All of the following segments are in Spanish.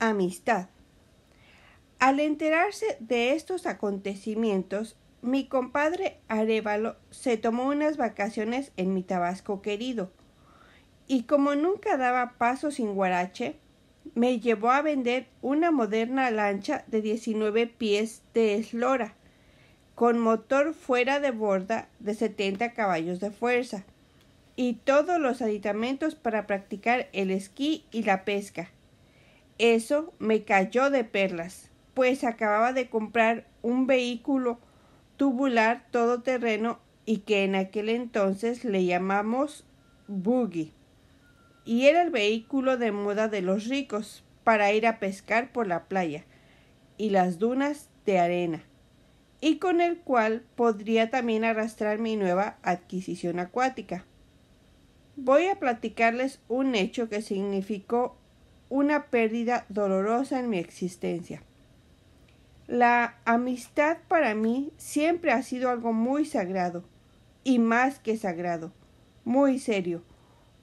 Amistad. Al enterarse de estos acontecimientos, mi compadre Arevalo se tomó unas vacaciones en mi Tabasco querido, y como nunca daba paso sin guarache, me llevó a vender una moderna lancha de 19 pies de eslora, con motor fuera de borda de 70 caballos de fuerza, y todos los aditamentos para practicar el esquí y la pesca eso me cayó de perlas, pues acababa de comprar un vehículo tubular todoterreno y que en aquel entonces le llamamos buggy. Y era el vehículo de moda de los ricos para ir a pescar por la playa y las dunas de arena, y con el cual podría también arrastrar mi nueva adquisición acuática. Voy a platicarles un hecho que significó una pérdida dolorosa en mi existencia. La amistad para mí siempre ha sido algo muy sagrado, y más que sagrado, muy serio,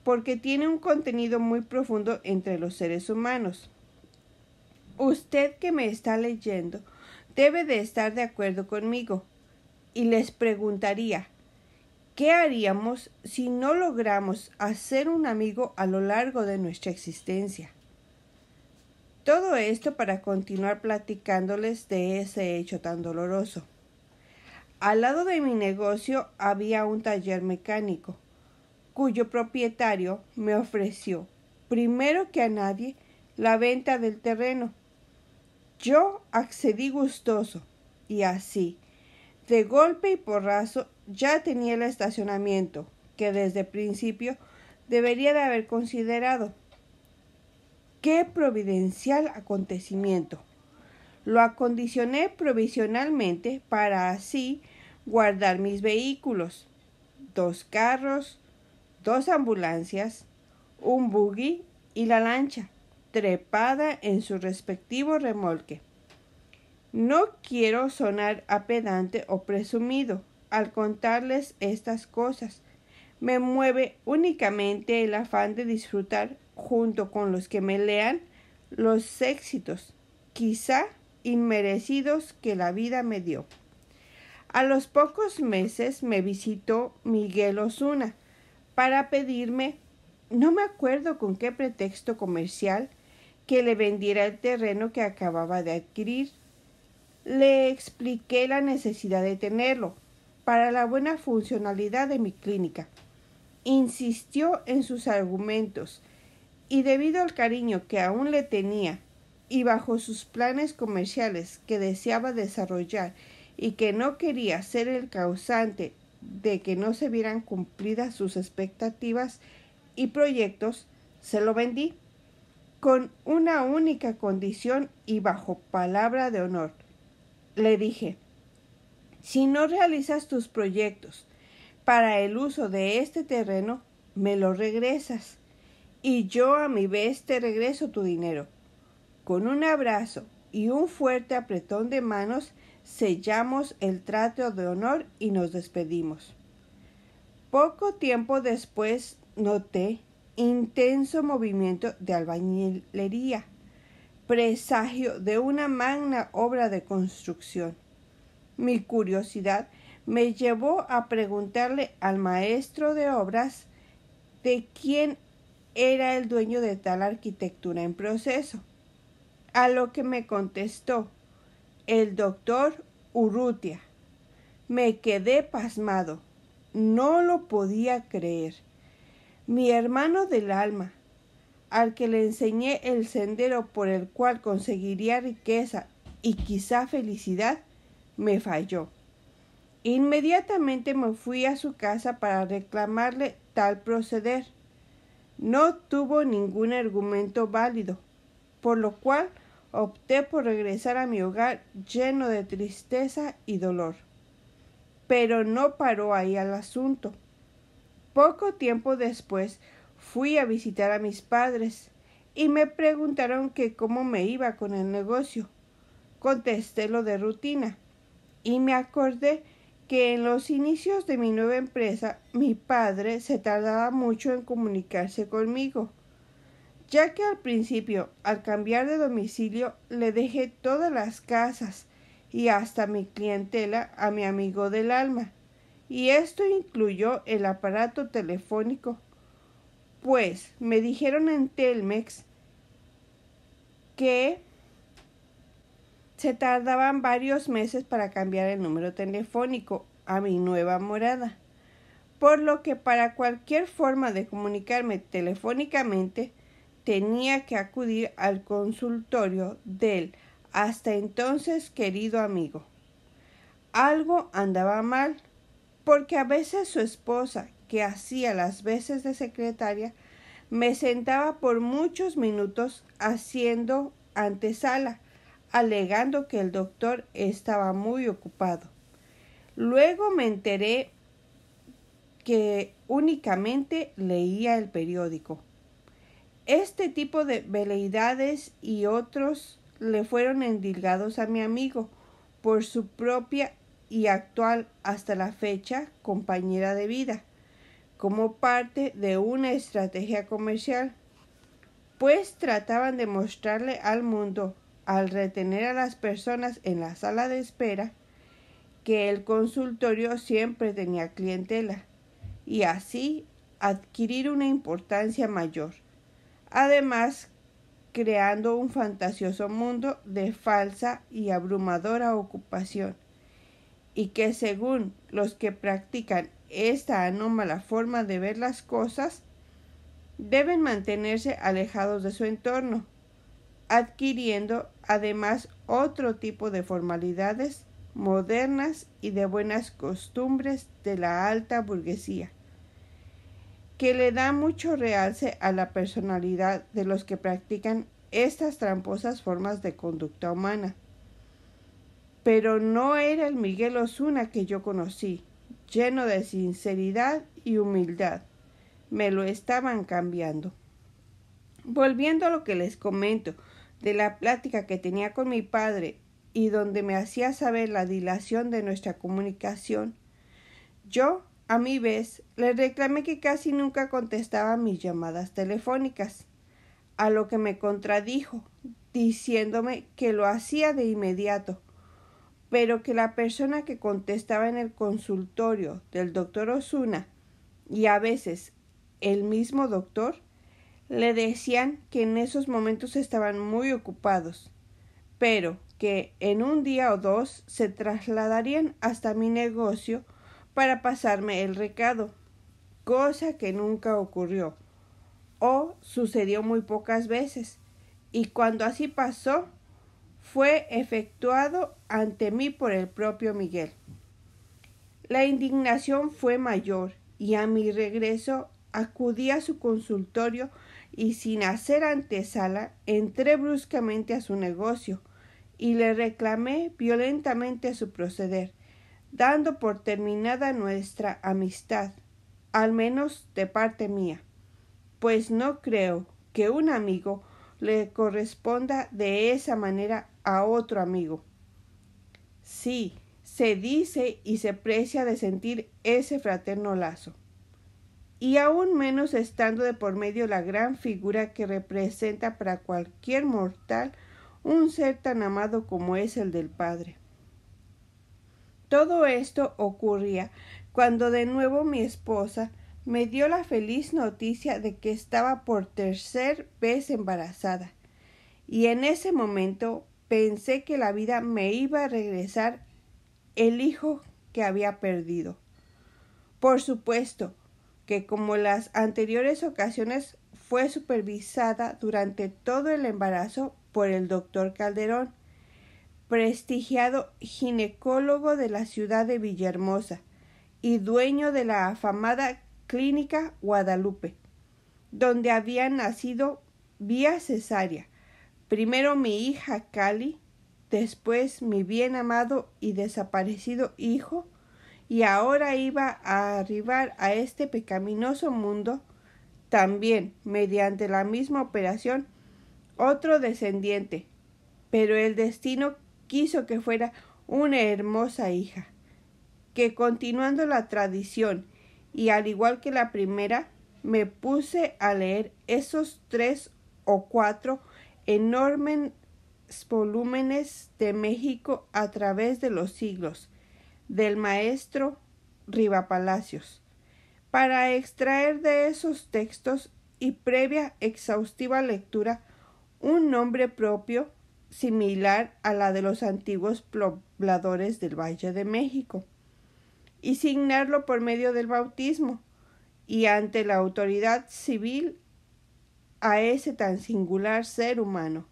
porque tiene un contenido muy profundo entre los seres humanos. Usted que me está leyendo debe de estar de acuerdo conmigo, y les preguntaría, ¿qué haríamos si no logramos hacer un amigo a lo largo de nuestra existencia? Todo esto para continuar platicándoles de ese hecho tan doloroso. Al lado de mi negocio había un taller mecánico, cuyo propietario me ofreció, primero que a nadie, la venta del terreno. Yo accedí gustoso, y así, de golpe y porrazo, ya tenía el estacionamiento, que desde principio debería de haber considerado Qué providencial acontecimiento. Lo acondicioné provisionalmente para así guardar mis vehículos, dos carros, dos ambulancias, un buggy y la lancha, trepada en su respectivo remolque. No quiero sonar apedante o presumido al contarles estas cosas, me mueve únicamente el afán de disfrutar junto con los que me lean los éxitos, quizá inmerecidos que la vida me dio. A los pocos meses me visitó Miguel Osuna para pedirme, no me acuerdo con qué pretexto comercial, que le vendiera el terreno que acababa de adquirir. Le expliqué la necesidad de tenerlo para la buena funcionalidad de mi clínica insistió en sus argumentos, y debido al cariño que aún le tenía y bajo sus planes comerciales que deseaba desarrollar y que no quería ser el causante de que no se vieran cumplidas sus expectativas y proyectos, se lo vendí con una única condición y bajo palabra de honor. Le dije, si no realizas tus proyectos, para el uso de este terreno, me lo regresas y yo a mi vez te regreso tu dinero. Con un abrazo y un fuerte apretón de manos sellamos el trato de honor y nos despedimos. Poco tiempo después noté intenso movimiento de albañilería, presagio de una magna obra de construcción. Mi curiosidad me llevó a preguntarle al maestro de obras de quién era el dueño de tal arquitectura en proceso, a lo que me contestó el doctor Urrutia. Me quedé pasmado, no lo podía creer. Mi hermano del alma, al que le enseñé el sendero por el cual conseguiría riqueza y quizá felicidad, me falló. Inmediatamente me fui a su casa para reclamarle tal proceder. No tuvo ningún argumento válido, por lo cual opté por regresar a mi hogar lleno de tristeza y dolor. Pero no paró ahí el asunto. Poco tiempo después fui a visitar a mis padres y me preguntaron que cómo me iba con el negocio. Contesté lo de rutina y me acordé que en los inicios de mi nueva empresa mi padre se tardaba mucho en comunicarse conmigo, ya que al principio, al cambiar de domicilio, le dejé todas las casas y hasta mi clientela a mi amigo del alma, y esto incluyó el aparato telefónico, pues me dijeron en Telmex que se tardaban varios meses para cambiar el número telefónico a mi nueva morada, por lo que para cualquier forma de comunicarme telefónicamente tenía que acudir al consultorio del hasta entonces querido amigo. Algo andaba mal, porque a veces su esposa, que hacía las veces de secretaria, me sentaba por muchos minutos haciendo antesala alegando que el doctor estaba muy ocupado. Luego me enteré que únicamente leía el periódico. Este tipo de veleidades y otros le fueron endilgados a mi amigo por su propia y actual hasta la fecha compañera de vida, como parte de una estrategia comercial, pues trataban de mostrarle al mundo al retener a las personas en la sala de espera que el consultorio siempre tenía clientela y así adquirir una importancia mayor, además creando un fantasioso mundo de falsa y abrumadora ocupación, y que según los que practican esta anómala forma de ver las cosas, deben mantenerse alejados de su entorno, adquiriendo además otro tipo de formalidades modernas y de buenas costumbres de la alta burguesía, que le da mucho realce a la personalidad de los que practican estas tramposas formas de conducta humana. Pero no era el Miguel Osuna que yo conocí, lleno de sinceridad y humildad. Me lo estaban cambiando. Volviendo a lo que les comento, de la plática que tenía con mi padre y donde me hacía saber la dilación de nuestra comunicación, yo, a mi vez, le reclamé que casi nunca contestaba mis llamadas telefónicas, a lo que me contradijo, diciéndome que lo hacía de inmediato, pero que la persona que contestaba en el consultorio del doctor Osuna y a veces el mismo doctor le decían que en esos momentos estaban muy ocupados, pero que en un día o dos se trasladarían hasta mi negocio para pasarme el recado, cosa que nunca ocurrió o sucedió muy pocas veces, y cuando así pasó, fue efectuado ante mí por el propio Miguel. La indignación fue mayor y a mi regreso acudí a su consultorio y sin hacer antesala entré bruscamente a su negocio y le reclamé violentamente su proceder, dando por terminada nuestra amistad, al menos de parte mía, pues no creo que un amigo le corresponda de esa manera a otro amigo. Sí, se dice y se precia de sentir ese fraterno lazo y aún menos estando de por medio la gran figura que representa para cualquier mortal un ser tan amado como es el del Padre. Todo esto ocurría cuando de nuevo mi esposa me dio la feliz noticia de que estaba por tercer vez embarazada, y en ese momento pensé que la vida me iba a regresar el hijo que había perdido. Por supuesto, que como las anteriores ocasiones fue supervisada durante todo el embarazo por el doctor Calderón, prestigiado ginecólogo de la ciudad de Villahermosa y dueño de la afamada Clínica Guadalupe, donde había nacido vía cesárea, primero mi hija Cali, después mi bien amado y desaparecido hijo, y ahora iba a arribar a este pecaminoso mundo también mediante la misma operación otro descendiente, pero el destino quiso que fuera una hermosa hija, que continuando la tradición y al igual que la primera, me puse a leer esos tres o cuatro enormes volúmenes de México a través de los siglos, del maestro Palacios, Para extraer de esos textos y previa exhaustiva lectura un nombre propio similar a la de los antiguos pobladores del Valle de México, y signarlo por medio del bautismo y ante la autoridad civil a ese tan singular ser humano.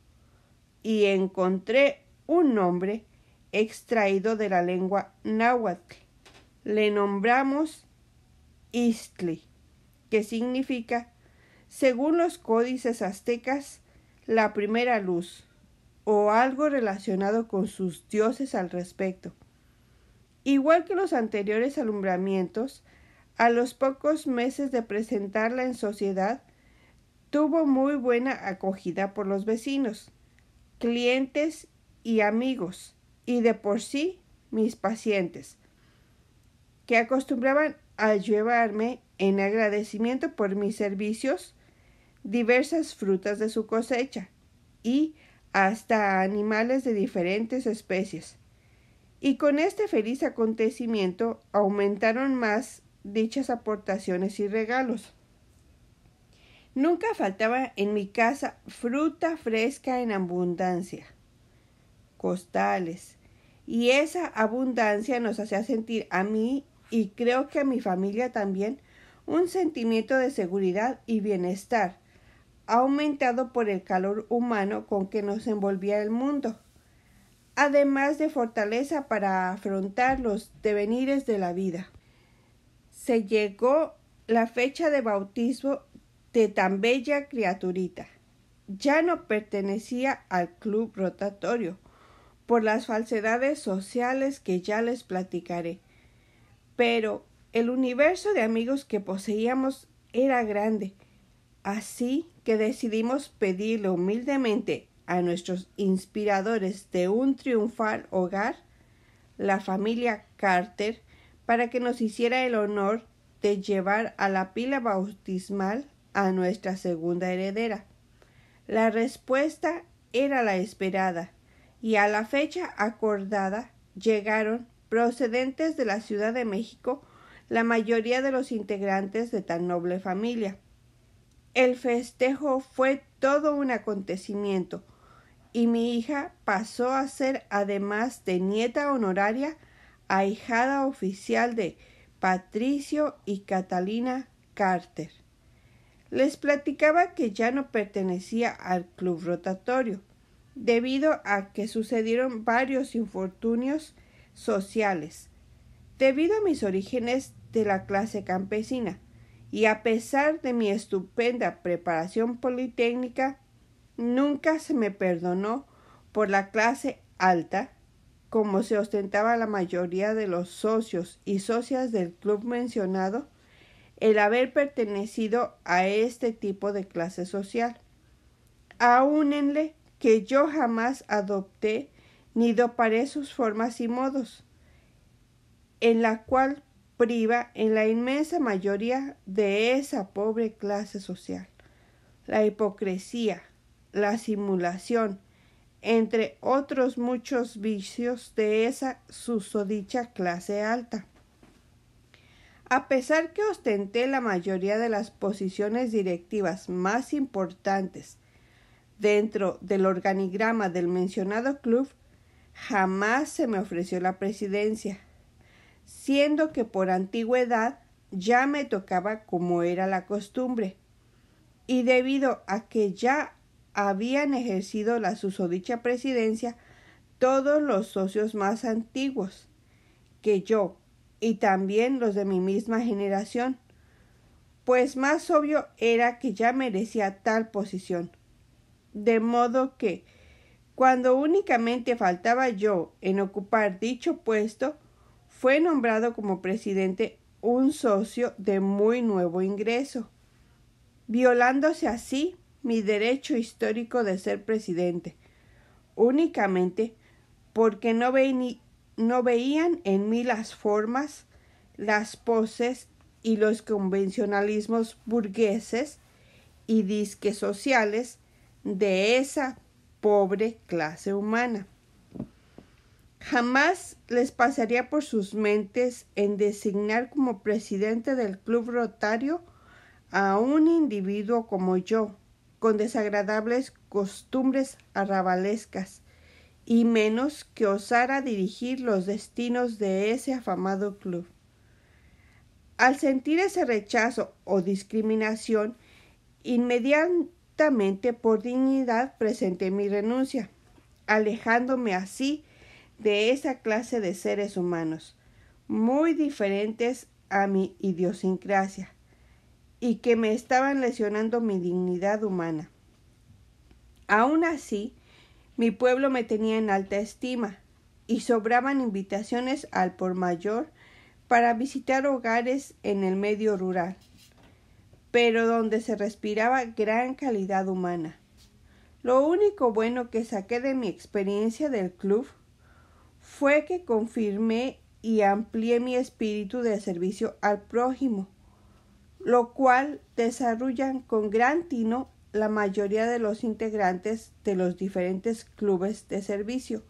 Y encontré un nombre extraído de la lengua náhuatl. Le nombramos Istli, que significa, según los códices aztecas, la primera luz, o algo relacionado con sus dioses al respecto. Igual que los anteriores alumbramientos, a los pocos meses de presentarla en sociedad, tuvo muy buena acogida por los vecinos, clientes y amigos, y de por sí mis pacientes, que acostumbraban a llevarme en agradecimiento por mis servicios diversas frutas de su cosecha y hasta animales de diferentes especies. Y con este feliz acontecimiento aumentaron más dichas aportaciones y regalos. Nunca faltaba en mi casa fruta fresca en abundancia costales. Y esa abundancia nos hacía sentir a mí y creo que a mi familia también un sentimiento de seguridad y bienestar, aumentado por el calor humano con que nos envolvía el mundo, además de fortaleza para afrontar los devenires de la vida. Se llegó la fecha de bautismo de tan bella criaturita. Ya no pertenecía al club rotatorio, por las falsedades sociales que ya les platicaré. Pero el universo de amigos que poseíamos era grande, así que decidimos pedirle humildemente a nuestros inspiradores de un triunfal hogar, la familia Carter, para que nos hiciera el honor de llevar a la pila bautismal a nuestra segunda heredera. La respuesta era la esperada y a la fecha acordada llegaron, procedentes de la Ciudad de México, la mayoría de los integrantes de tan noble familia. El festejo fue todo un acontecimiento, y mi hija pasó a ser, además de nieta honoraria, ahijada oficial de Patricio y Catalina Carter. Les platicaba que ya no pertenecía al club rotatorio, debido a que sucedieron varios infortunios sociales. Debido a mis orígenes de la clase campesina y a pesar de mi estupenda preparación politécnica, nunca se me perdonó por la clase alta, como se ostentaba la mayoría de los socios y socias del club mencionado, el haber pertenecido a este tipo de clase social. Aúnenle que yo jamás adopté ni doparé sus formas y modos, en la cual priva en la inmensa mayoría de esa pobre clase social. La hipocresía, la simulación, entre otros muchos vicios de esa susodicha clase alta. A pesar que ostenté la mayoría de las posiciones directivas más importantes dentro del organigrama del mencionado club, jamás se me ofreció la presidencia, siendo que por antigüedad ya me tocaba como era la costumbre, y debido a que ya habían ejercido la susodicha presidencia todos los socios más antiguos que yo y también los de mi misma generación, pues más obvio era que ya merecía tal posición de modo que, cuando únicamente faltaba yo en ocupar dicho puesto, fue nombrado como presidente un socio de muy nuevo ingreso, violándose así mi derecho histórico de ser presidente, únicamente porque no, no veían en mí las formas, las poses y los convencionalismos burgueses y disques sociales de esa pobre clase humana. Jamás les pasaría por sus mentes en designar como presidente del Club Rotario a un individuo como yo, con desagradables costumbres arrabalescas, y menos que osara dirigir los destinos de ese afamado club. Al sentir ese rechazo o discriminación, inmediatamente por dignidad presenté mi renuncia, alejándome así de esa clase de seres humanos, muy diferentes a mi idiosincrasia, y que me estaban lesionando mi dignidad humana. Aun así, mi pueblo me tenía en alta estima, y sobraban invitaciones al por mayor para visitar hogares en el medio rural pero donde se respiraba gran calidad humana. Lo único bueno que saqué de mi experiencia del club fue que confirmé y amplié mi espíritu de servicio al prójimo, lo cual desarrollan con gran tino la mayoría de los integrantes de los diferentes clubes de servicio.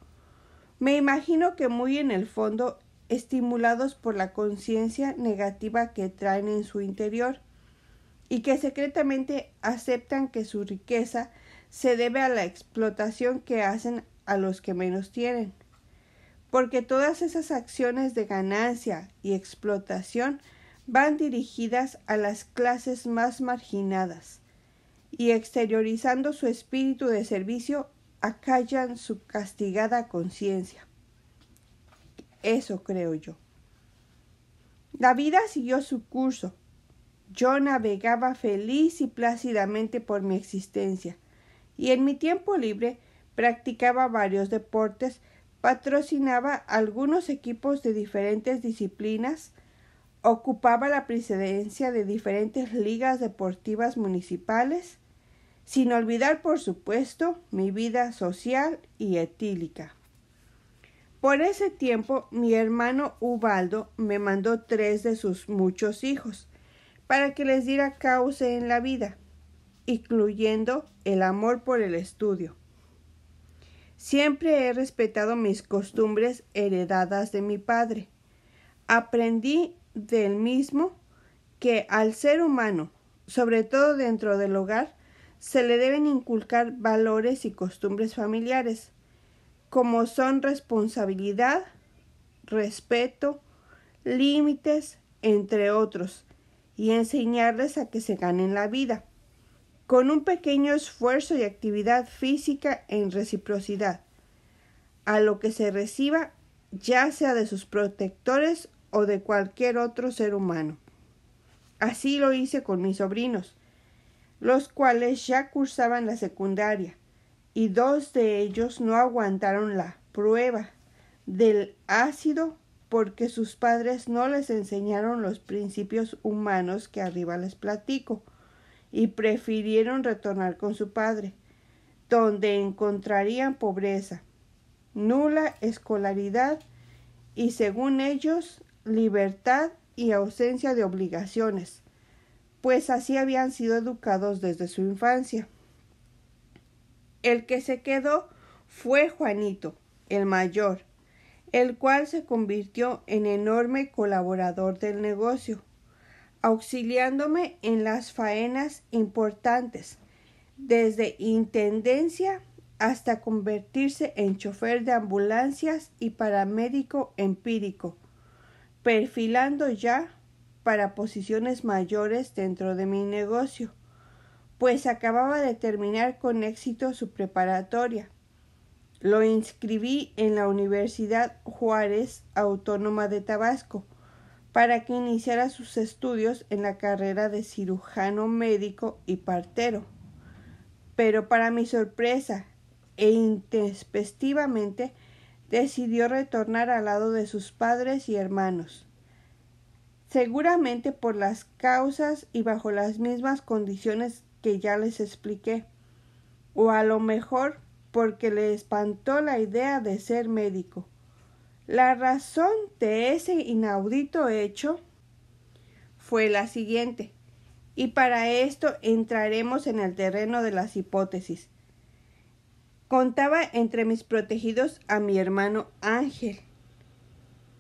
Me imagino que muy en el fondo estimulados por la conciencia negativa que traen en su interior, y que secretamente aceptan que su riqueza se debe a la explotación que hacen a los que menos tienen. Porque todas esas acciones de ganancia y explotación van dirigidas a las clases más marginadas y exteriorizando su espíritu de servicio acallan su castigada conciencia. Eso creo yo. La vida siguió su curso yo navegaba feliz y plácidamente por mi existencia, y en mi tiempo libre practicaba varios deportes, patrocinaba algunos equipos de diferentes disciplinas, ocupaba la presidencia de diferentes ligas deportivas municipales, sin olvidar, por supuesto, mi vida social y etílica. Por ese tiempo, mi hermano Ubaldo me mandó tres de sus muchos hijos, para que les diera cauce en la vida, incluyendo el amor por el estudio. Siempre he respetado mis costumbres heredadas de mi padre. Aprendí del mismo que al ser humano, sobre todo dentro del hogar, se le deben inculcar valores y costumbres familiares, como son responsabilidad, respeto, límites, entre otros, y enseñarles a que se ganen la vida, con un pequeño esfuerzo y actividad física en reciprocidad, a lo que se reciba ya sea de sus protectores o de cualquier otro ser humano. Así lo hice con mis sobrinos, los cuales ya cursaban la secundaria, y dos de ellos no aguantaron la prueba del ácido porque sus padres no les enseñaron los principios humanos que arriba les platico, y prefirieron retornar con su padre, donde encontrarían pobreza, nula escolaridad y, según ellos, libertad y ausencia de obligaciones, pues así habían sido educados desde su infancia. El que se quedó fue Juanito, el mayor, el cual se convirtió en enorme colaborador del negocio, auxiliándome en las faenas importantes, desde intendencia hasta convertirse en chofer de ambulancias y paramédico empírico, perfilando ya para posiciones mayores dentro de mi negocio, pues acababa de terminar con éxito su preparatoria lo inscribí en la Universidad Juárez Autónoma de Tabasco para que iniciara sus estudios en la carrera de cirujano médico y partero. Pero para mi sorpresa e intempestivamente decidió retornar al lado de sus padres y hermanos, seguramente por las causas y bajo las mismas condiciones que ya les expliqué, o a lo mejor porque le espantó la idea de ser médico. La razón de ese inaudito hecho fue la siguiente, y para esto entraremos en el terreno de las hipótesis. Contaba entre mis protegidos a mi hermano Ángel,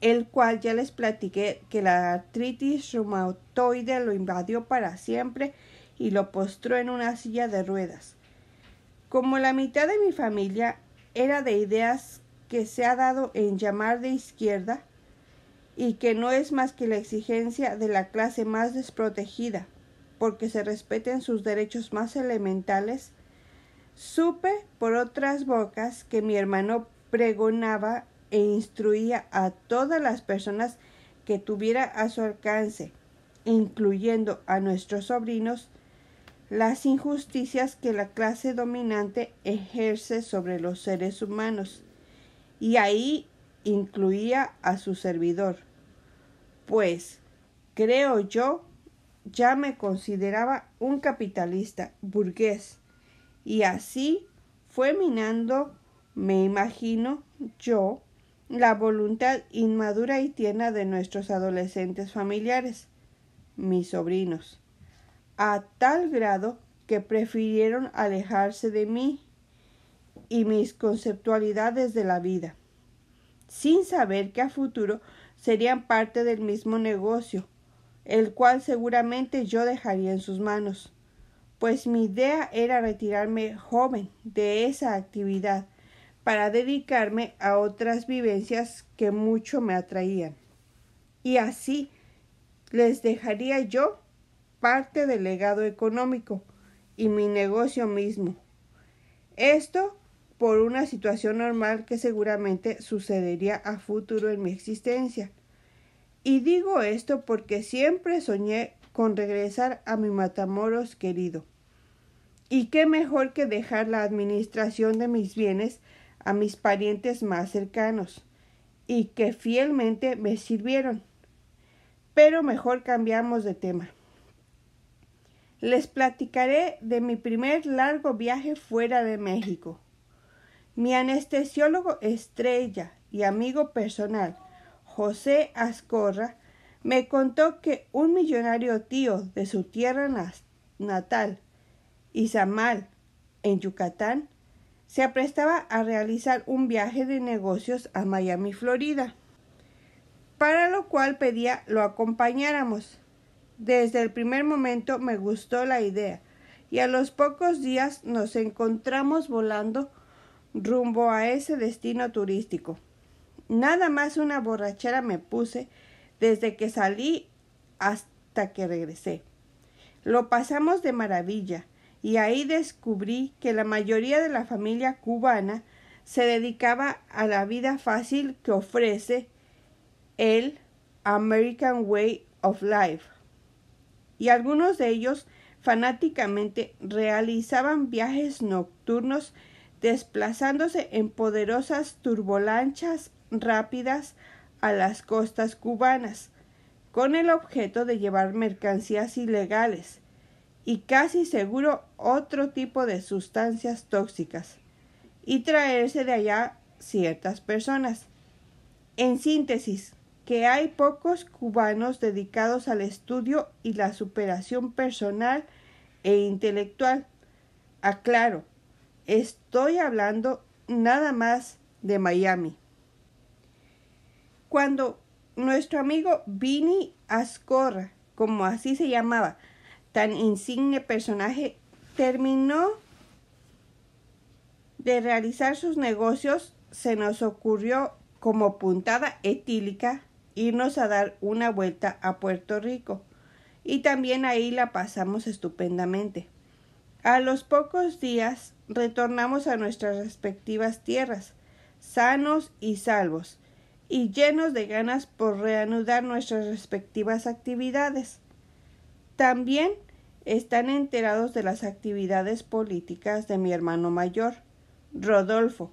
el cual ya les platiqué que la artritis reumatoide lo invadió para siempre y lo postró en una silla de ruedas. Como la mitad de mi familia era de ideas que se ha dado en llamar de izquierda y que no es más que la exigencia de la clase más desprotegida, porque se respeten sus derechos más elementales, supe por otras bocas que mi hermano pregonaba e instruía a todas las personas que tuviera a su alcance, incluyendo a nuestros sobrinos, las injusticias que la clase dominante ejerce sobre los seres humanos, y ahí incluía a su servidor. Pues, creo yo, ya me consideraba un capitalista burgués, y así fue minando, me imagino yo, la voluntad inmadura y tierna de nuestros adolescentes familiares, mis sobrinos a tal grado que prefirieron alejarse de mí y mis conceptualidades de la vida, sin saber que a futuro serían parte del mismo negocio, el cual seguramente yo dejaría en sus manos, pues mi idea era retirarme joven de esa actividad para dedicarme a otras vivencias que mucho me atraían. Y así les dejaría yo parte del legado económico y mi negocio mismo. Esto por una situación normal que seguramente sucedería a futuro en mi existencia. Y digo esto porque siempre soñé con regresar a mi Matamoros querido. Y qué mejor que dejar la administración de mis bienes a mis parientes más cercanos, y que fielmente me sirvieron. Pero mejor cambiamos de tema les platicaré de mi primer largo viaje fuera de México. Mi anestesiólogo estrella y amigo personal, José Ascorra, me contó que un millonario tío de su tierra natal, Izamal, en Yucatán, se aprestaba a realizar un viaje de negocios a Miami, Florida, para lo cual pedía lo acompañáramos. Desde el primer momento me gustó la idea y a los pocos días nos encontramos volando rumbo a ese destino turístico. Nada más una borrachera me puse desde que salí hasta que regresé. Lo pasamos de maravilla y ahí descubrí que la mayoría de la familia cubana se dedicaba a la vida fácil que ofrece el American Way of Life y algunos de ellos fanáticamente realizaban viajes nocturnos desplazándose en poderosas turbolanchas rápidas a las costas cubanas, con el objeto de llevar mercancías ilegales y casi seguro otro tipo de sustancias tóxicas, y traerse de allá ciertas personas. En síntesis, que hay pocos cubanos dedicados al estudio y la superación personal e intelectual. Aclaro, estoy hablando nada más de Miami. Cuando nuestro amigo Vinny Ascorra, como así se llamaba, tan insigne personaje, terminó de realizar sus negocios, se nos ocurrió como puntada etílica irnos a dar una vuelta a Puerto Rico. Y también ahí la pasamos estupendamente. A los pocos días retornamos a nuestras respectivas tierras, sanos y salvos, y llenos de ganas por reanudar nuestras respectivas actividades. También están enterados de las actividades políticas de mi hermano mayor, Rodolfo,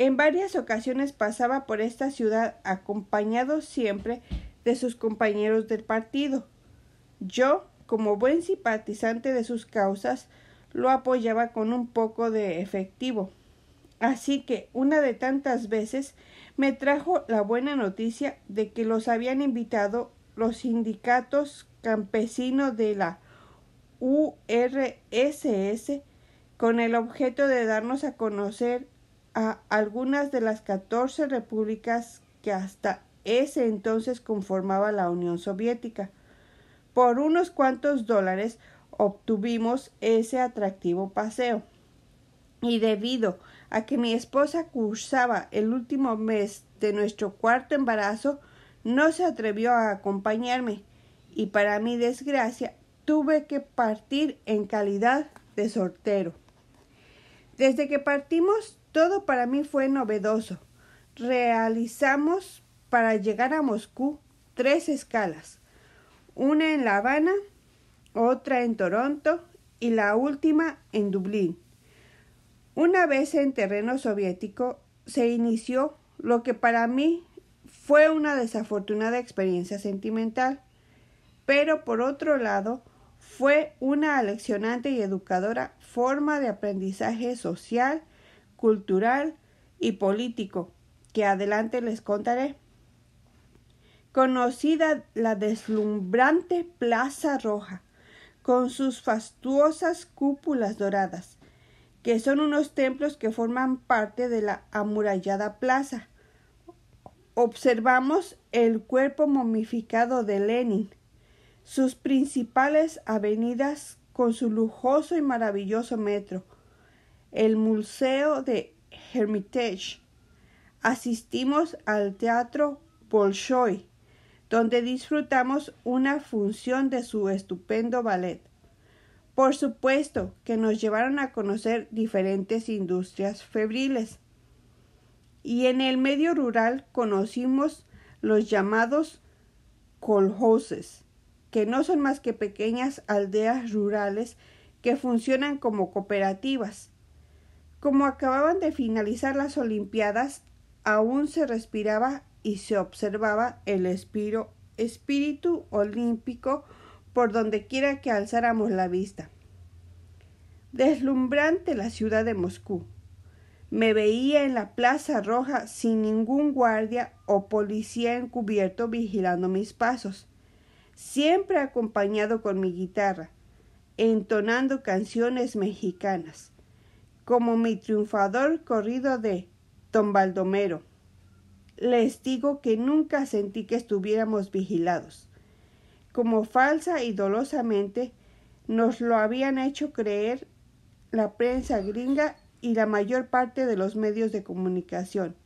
en varias ocasiones pasaba por esta ciudad acompañado siempre de sus compañeros del partido. Yo, como buen simpatizante de sus causas, lo apoyaba con un poco de efectivo. Así que una de tantas veces me trajo la buena noticia de que los habían invitado los sindicatos campesinos de la URSS con el objeto de darnos a conocer a algunas de las 14 repúblicas que hasta ese entonces conformaba la Unión Soviética. Por unos cuantos dólares obtuvimos ese atractivo paseo. Y debido a que mi esposa cursaba el último mes de nuestro cuarto embarazo, no se atrevió a acompañarme y para mi desgracia tuve que partir en calidad de sortero. Desde que partimos todo para mí fue novedoso. Realizamos para llegar a Moscú tres escalas, una en La Habana, otra en Toronto y la última en Dublín. Una vez en terreno soviético se inició lo que para mí fue una desafortunada experiencia sentimental, pero por otro lado fue una aleccionante y educadora forma de aprendizaje social cultural y político, que adelante les contaré. Conocida la deslumbrante Plaza Roja, con sus fastuosas cúpulas doradas, que son unos templos que forman parte de la amurallada plaza. Observamos el cuerpo momificado de Lenin, sus principales avenidas con su lujoso y maravilloso metro, el Museo de Hermitage. Asistimos al Teatro Bolshoi, donde disfrutamos una función de su estupendo ballet. Por supuesto que nos llevaron a conocer diferentes industrias febriles. Y en el medio rural conocimos los llamados colhoses, que no son más que pequeñas aldeas rurales que funcionan como cooperativas como acababan de finalizar las Olimpiadas, aún se respiraba y se observaba el espiro, espíritu olímpico por donde quiera que alzáramos la vista. Deslumbrante la ciudad de Moscú. Me veía en la Plaza Roja sin ningún guardia o policía encubierto vigilando mis pasos, siempre acompañado con mi guitarra, entonando canciones mexicanas como mi triunfador corrido de don Baldomero. Les digo que nunca sentí que estuviéramos vigilados. Como falsa y dolosamente nos lo habían hecho creer la prensa gringa y la mayor parte de los medios de comunicación.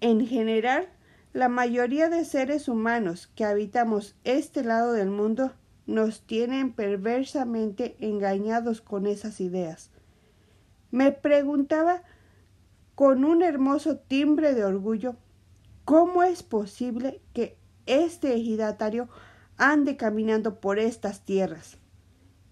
En general, la mayoría de seres humanos que habitamos este lado del mundo nos tienen perversamente engañados con esas ideas me preguntaba con un hermoso timbre de orgullo cómo es posible que este ejidatario ande caminando por estas tierras.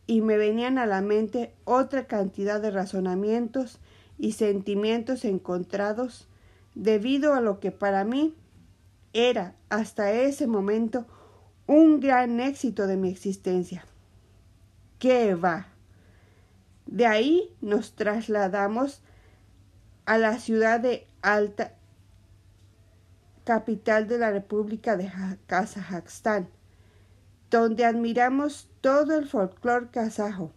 Y me venían a la mente otra cantidad de razonamientos y sentimientos encontrados debido a lo que para mí era hasta ese momento un gran éxito de mi existencia. ¿Qué va? De ahí nos trasladamos a la ciudad de Alta, capital de la República de Kazajstán, donde admiramos todo el folclore kazajo,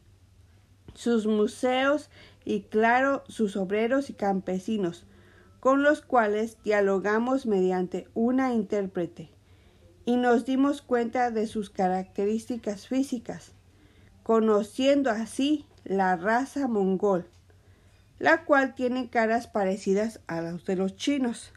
sus museos y claro, sus obreros y campesinos, con los cuales dialogamos mediante una intérprete y nos dimos cuenta de sus características físicas, conociendo así la raza mongol, la cual tiene caras parecidas a las de los chinos.